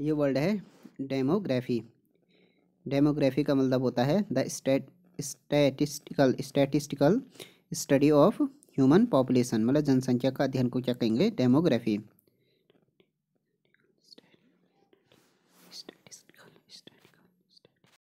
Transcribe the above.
ये वर्ड है demography demography का मतलब होता है the state statistical statistical study of human population मतलब जनसंख्या का अध्ययन को क्या कहेंगे डेमोग्राफी